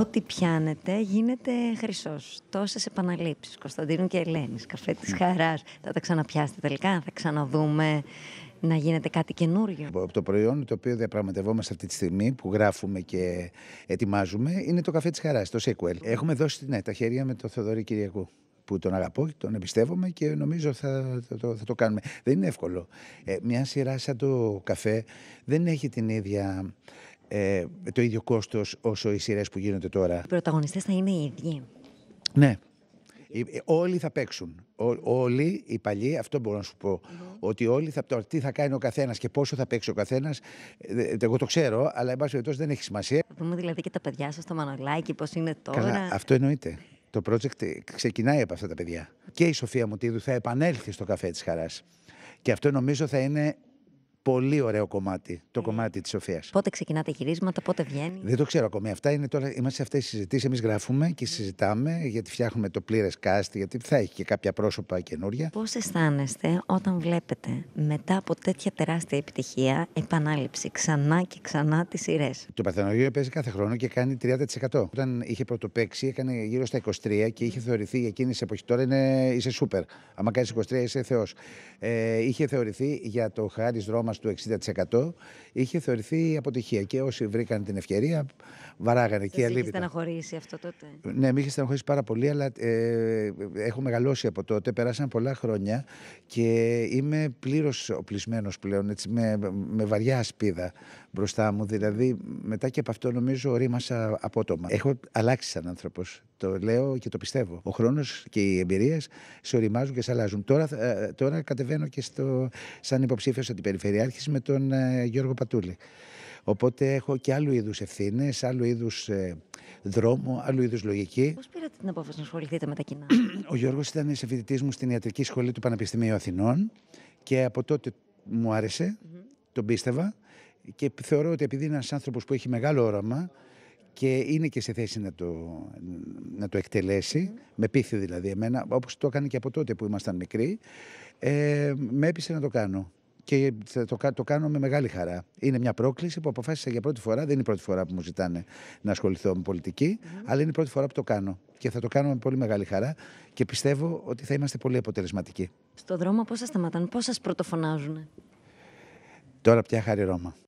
ό,τι πιάνετε γίνεται χρυσός. Τόσες επαναλήψεις Κωνσταντίνου και Ελένης. Καφέ της ναι. χαράς. Θα τα ξαναπιάσετε τελικά, θα ξαναδούμε να γίνεται κάτι καινούριο. το προϊόν το οποίο διαπραγματευόμαστε αυτή τη στιγμή, που γράφουμε και ετοιμάζουμε, είναι το καφέ της χαράς, το sequel. Έχουμε δώσει ναι, τα χέρια με τον Θεοδωρή Κυριακού που τον αγαπώ, τον εμπιστεύομαι και νομίζω θα, θα, το, κάνουμε. Δεν είναι εύκολο. Ε, μια σειρά σαν το καφέ δεν έχει την ίδια ε, το ίδιο κόστος όσο οι σειρές που γίνονται τώρα. Οι πρωταγωνιστές θα είναι οι ίδιοι. Ναι. Όλοι θα παίξουν. Ό, όλοι οι παλιοί, αυτό μπορώ να σου πω. Mm-hmm. Ότι όλοι θα. Τώρα, τι θα κάνει ο καθένας και πόσο θα παίξει ο καθένας, ε, ε, εγώ το ξέρω, αλλά εν πάση περιπτώσει δεν έχει σημασία. Θα δούμε δηλαδή και τα παιδιά σας το μανολάκι, πώς είναι τώρα. Καλά, αυτό εννοείται. Το project ε, ξεκινάει από αυτά τα παιδιά. Και η Σοφία Μουτίδου θα επανέλθει στο καφέ της Χαράς. Και αυτό νομίζω θα είναι Πολύ ωραίο κομμάτι, το κομμάτι της Σοφίας. Πότε ξεκινάτε γυρίσματα, πότε βγαίνει. Δεν το ξέρω ακόμη. Αυτά είναι τώρα. Είμαστε σε αυτές τις συζητήσεις. Εμείς γράφουμε και συζητάμε, γιατί φτιάχνουμε το πλήρες cast, γιατί θα έχει και κάποια πρόσωπα καινούρια. Πώς αισθάνεστε όταν βλέπετε μετά από τέτοια τεράστια επιτυχία επανάληψη ξανά και ξανά τις σειρές. Το Παθενογείο παίζει κάθε χρόνο και κάνει 30%. Όταν είχε πρωτοπέξει, έκανε γύρω στα 23 και είχε θεωρηθεί για εκείνης την εποχής. Τώρα είναι, είσαι σούπερ. Αν κάνει 23, είσαι θεός. Ε, είχε θεωρηθεί για το Χάρις Δρόμα μας του 60% είχε θεωρηθεί αποτυχία. Και όσοι βρήκαν την ευκαιρία, βαράγανε και αλήθεια. Είχε στεναχωρήσει αυτό τότε. Ναι, με είχε στεναχωρήσει πάρα πολύ, αλλά ε, έχω μεγαλώσει από τότε. Περάσαν πολλά χρόνια και είμαι πλήρως οπλισμένος πλέον, έτσι, με, με βαριά ασπίδα μπροστά μου. Δηλαδή, μετά και από αυτό, νομίζω, ορίμασα απότομα. Έχω αλλάξει σαν άνθρωπος. Το λέω και το πιστεύω. Ο χρόνος και οι εμπειρίες σε οριμάζουν και σε αλλάζουν. Τώρα, ε, τώρα κατεβαίνω και στο, σαν υποψήφιος αντιπεριφερειάρχης με τον ε, Γιώργο Πατούλη. Οπότε έχω και άλλου είδους ευθύνες, άλλου είδους ε, δρόμο, άλλου είδους λογική. Πώς πήρατε την απόφαση να ασχοληθείτε με τα κοινά. Ο Γιώργος ήταν σε φοιτητή μου στην ιατρική σχολή του Πανεπιστημίου Αθηνών και από τότε μου άρεσε, mm-hmm. τον πίστευα και θεωρώ ότι επειδή είναι ένας άνθρωπος που έχει μεγάλο όραμα και είναι και σε θέση να το, να το εκτελέσει, mm. με πίθη δηλαδή εμένα, όπως το έκανε και από τότε που ήμασταν μικροί, ε, με έπεισε να το κάνω. Και το, το κάνω με μεγάλη χαρά. Είναι μια πρόκληση που αποφάσισα για πρώτη φορά. Δεν είναι η πρώτη φορά που μου ζητάνε να ασχοληθώ με πολιτική, mm. αλλά είναι η πρώτη φορά που το κάνω. Και θα το κάνω με πολύ μεγάλη χαρά και πιστεύω ότι θα είμαστε πολύ αποτελεσματικοί. Στον δρόμο πώς σα σταματάνε, πώς σας πρωτοφωνάζουν. Τώρα πια χάρη Ρώμα.